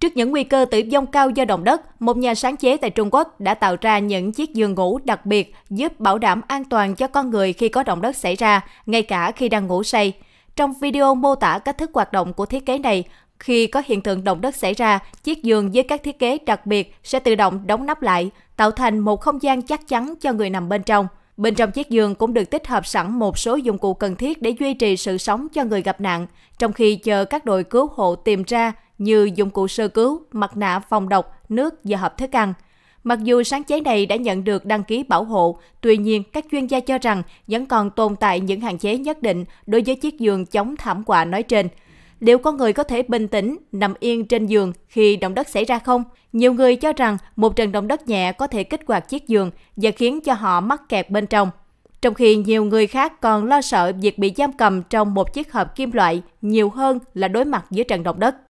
Trước những nguy cơ tử vong cao do động đất, một nhà sáng chế tại Trung Quốc đã tạo ra những chiếc giường ngủ đặc biệt giúp bảo đảm an toàn cho con người khi có động đất xảy ra, ngay cả khi đang ngủ say. Trong video mô tả cách thức hoạt động của thiết kế này, khi có hiện tượng động đất xảy ra, chiếc giường với các thiết kế đặc biệt sẽ tự động đóng nắp lại, tạo thành một không gian chắc chắn cho người nằm bên trong. Bên trong chiếc giường cũng được tích hợp sẵn một số dụng cụ cần thiết để duy trì sự sống cho người gặp nạn, trong khi chờ các đội cứu hộ tìm ra như dụng cụ sơ cứu, mặt nạ phòng độc, nước và hộp thức ăn. Mặc dù sáng chế này đã nhận được đăng ký bảo hộ, tuy nhiên các chuyên gia cho rằng vẫn còn tồn tại những hạn chế nhất định đối với chiếc giường chống thảm họa nói trên. Liệu con người có thể bình tĩnh, nằm yên trên giường khi động đất xảy ra không? Nhiều người cho rằng một trận động đất nhẹ có thể kích hoạt chiếc giường và khiến cho họ mắc kẹt bên trong. Trong khi nhiều người khác còn lo sợ việc bị giam cầm trong một chiếc hộp kim loại nhiều hơn là đối mặt với trận động đất.